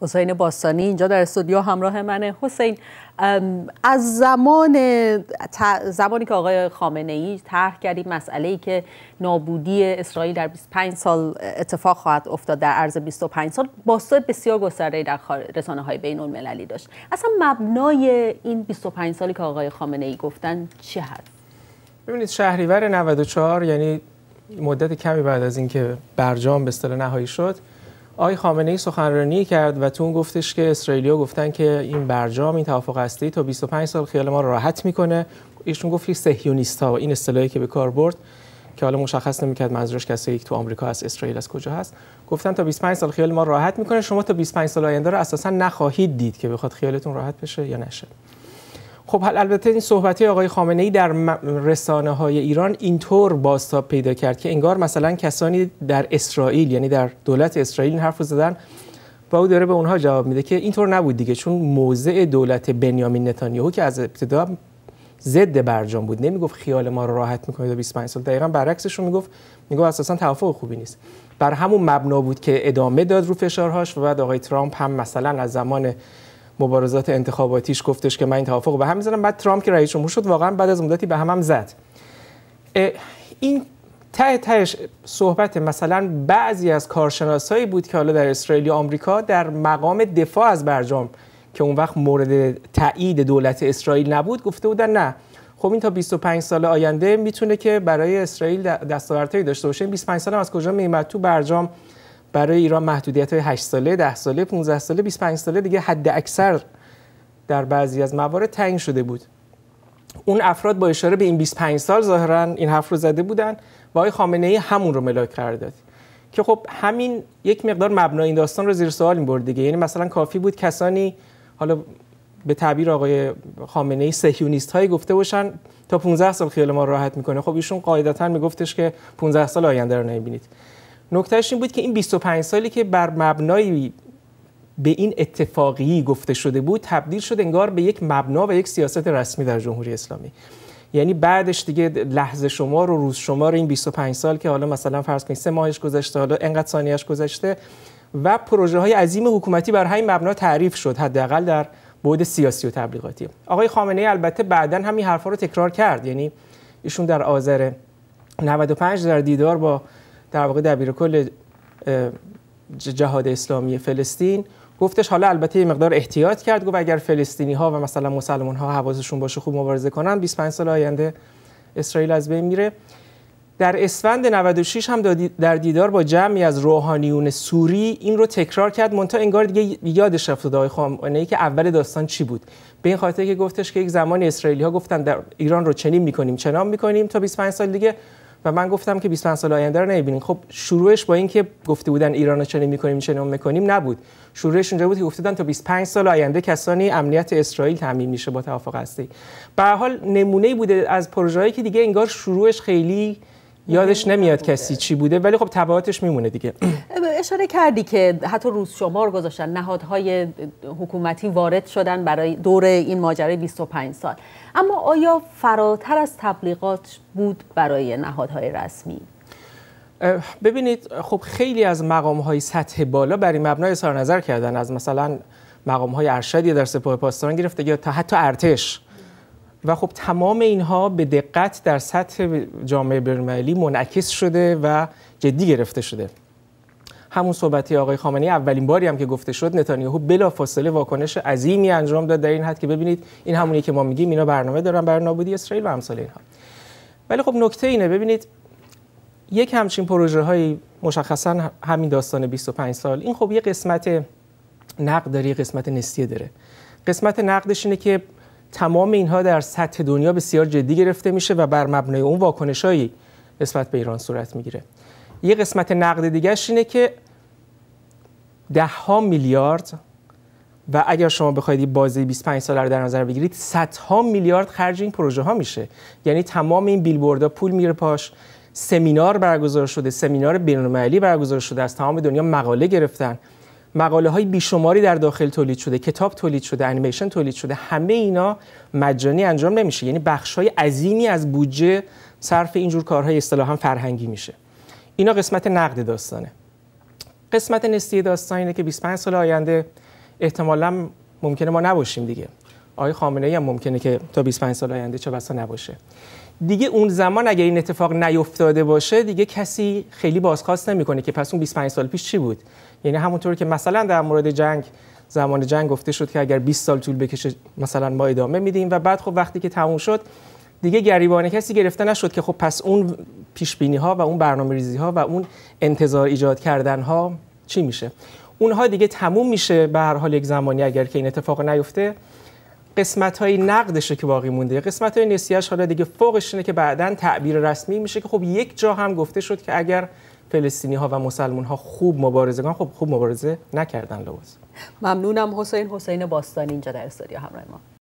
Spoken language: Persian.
حسین باستانی اینجا در استودیو همراه منه حسین از زمان زمانی که آقای خامنه ای طرح کردی مسئله ای که نابودی اسرائیل در 25 سال اتفاق خواهد افتاد در عرض 25 سال باستان بسیار گسترده در رسانه های بین المللی داشت اصلا مبنای این 25 سالی که آقای خامنه ای گفتن چی هست ببینید شهریور 94 یعنی مدت کمی بعد از اینکه برجام به اصطلاح نهایی شد آی خامنه ای سخنرانی کرد و تون گفتش که اسرائیلیا گفتن که این برجام این توافق هستی تا 25 سال خیال ما راحت میکنه ایشون گفت که ها و این اصطلاحی که به کار برد که حالا مشخص نمیکرد منظورش کسی که تو آمریکا است اسرائیل از کجا هست گفتن تا 25 سال خیال ما راحت میکنه شما تا 25 سال آینده رو اساسا نخواهید دید که بخواد خیالتون راحت بشه یا نشه خب البته این صحبتی آقای خامنه ای در رسانه های ایران اینطور بازتاب پیدا کرد که انگار مثلا کسانی در اسرائیل یعنی در دولت اسرائیل این حرف زدن و او داره به اونها جواب میده که اینطور نبود دیگه چون موضع دولت بنیامین نتانیاهو که از ابتدا ضد برجام بود نمیگفت خیال ما رو راحت میکنید 25 سال دقیقا برعکسش رو میگفت میگفت اساسا توافق خوبی نیست بر همون مبنا بود که ادامه داد رو فشارهاش و بعد آقای ترامپ هم مثلا از زمان مبارزات انتخاباتیش گفتش که من این توافق به هم میزنم بعد ترامپ که رئیس جمهور شد واقعا بعد از مدتی به هم هم زد این ته تهش صحبت مثلا بعضی از کارشناسایی بود که حالا در اسرائیل و آمریکا در مقام دفاع از برجام که اون وقت مورد تایید دولت اسرائیل نبود گفته بودن نه خب این تا 25 سال آینده میتونه که برای اسرائیل دستاوردهایی داشته باشه 25 سال هم از کجا میمد تو برجام برای ایران محدودیت های 8 ساله 10 ساله 15 ساله 25 ساله دیگه حد اکثر در بعضی از موارد تعیین شده بود اون افراد با اشاره به این 25 سال ظاهرا این حرف رو زده بودن و آقای خامنه همون رو ملاک قرار داد که خب همین یک مقدار مبنای این داستان رو زیر سوال می‌برد دیگه یعنی مثلا کافی بود کسانی حالا به تعبیر آقای خامنه ای گفته باشن تا 15 سال خیال ما راحت میکنه خب ایشون قاعدتا میگفتش که 15 سال آینده رو نمیبینید نکتهش این بود که این 25 سالی که بر مبنای به این اتفاقی گفته شده بود تبدیل شد انگار به یک مبنا و یک سیاست رسمی در جمهوری اسلامی یعنی بعدش دیگه لحظه شمار و روز شمار این 25 سال که حالا مثلا فرض کنید سه ماهش گذشته حالا انقدر ثانیهش گذشته و پروژه های عظیم حکومتی بر همین مبنا تعریف شد حداقل در بعد سیاسی و تبلیغاتی آقای خامنه ای البته بعدا همین حرفا رو تکرار کرد یعنی ایشون در آذر 95 در دیدار با در واقع دبیر کل جهاد اسلامی فلسطین گفتش حالا البته یه مقدار احتیاط کرد گفت اگر فلسطینی ها و مثلا مسلمان ها حواظشون باشه خوب مبارزه کنن 25 سال آینده اسرائیل از بین میره در اسفند 96 هم در دیدار با جمعی از روحانیون سوری این رو تکرار کرد مونتا انگار دیگه یادش رفت دای خامنه‌ای که اول داستان چی بود به این خاطر که گفتش که یک زمان اسرائیلی ها گفتن در ایران رو چنین میکنیم چنان میکنیم تا 25 سال دیگه و من گفتم که 25 سال آینده رو نمیبینیم خب شروعش با اینکه گفته بودن ایران رو چنین میکنیم چنین میکنیم نبود شروعش اونجا بود که گفته بودن تا 25 سال آینده کسانی امنیت اسرائیل تعمین میشه با توافق هستی به حال نمونه بوده از پروژه‌ای که دیگه انگار شروعش خیلی یادش نمیاد کسی چی بوده ولی خب تبعاتش میمونه دیگه اشاره کردی که حتی روز شمار گذاشتن نهادهای حکومتی وارد شدن برای دور این ماجرای 25 سال اما آیا فراتر از تبلیغات بود برای نهادهای رسمی ببینید خب خیلی از مقام های سطح بالا برای مبنای سر نظر کردن از مثلا مقام های ارشد در سپاه پاسداران گرفته یا تا حتی ارتش و خب تمام اینها به دقت در سطح جامعه برمالی منعکس شده و جدی گرفته شده همون صحبتی آقای خامنه‌ای اولین باری هم که گفته شد نتانیاهو فاصله واکنش عظیمی انجام داد در این حد که ببینید این همونی که ما میگیم اینا برنامه دارن برای نابودی اسرائیل و امثال اینها ولی خب نکته اینه ببینید یک همچین پروژه های مشخصا همین داستان 25 سال این خب یه قسمت نقد داره قسمت نسیه داره قسمت نقدش اینه که تمام اینها در سطح دنیا بسیار جدی گرفته میشه و بر مبنای اون واکنشهایی نسبت به ایران صورت میگیره یه قسمت نقد دیگرش اینه که ده میلیارد و اگر شما بخواید بازی 25 ساله رو در نظر بگیرید صدها میلیارد خرج این پروژه ها میشه یعنی تمام این بیلبوردها پول میره پاش سمینار برگزار شده سمینار بین‌المللی برگزار شده از تمام دنیا مقاله گرفتن مقاله های بیشماری در داخل تولید شده کتاب تولید شده انیمیشن تولید شده همه اینا مجانی انجام نمیشه یعنی بخش های عظیمی از بودجه صرف اینجور کارهای اصطلاحا فرهنگی میشه اینا قسمت نقد داستانه قسمت نستی داستان اینه که 25 سال آینده احتمالا ممکنه ما نباشیم دیگه آقای خامنه ای هم ممکنه که تا 25 سال آینده چه بسا نباشه دیگه اون زمان اگر این اتفاق نیفتاده باشه دیگه کسی خیلی بازخواست نمیکنه که پس اون 25 سال پیش چی بود یعنی همونطور که مثلا در مورد جنگ زمان جنگ گفته شد که اگر 20 سال طول بکشه مثلا ما ادامه میدیم و بعد خب وقتی که تموم شد دیگه گریبان کسی گرفته نشد که خب پس اون پیش بینی ها و اون برنامه ریزی ها و اون انتظار ایجاد کردن ها چی میشه اونها دیگه تموم میشه به هر حال یک زمانی اگر که این اتفاق نیفته قسمت های نقدشه که باقی مونده قسمت های نسیهش حالا دیگه فوقش اینه که بعدا تعبیر رسمی میشه که خب یک جا هم گفته شد که اگر فلسطینی ها و مسلمان ها خوب مبارزه کنن خب خوب مبارزه نکردن لباس ممنونم حسین حسین باستانی اینجا در استودیو همراه ما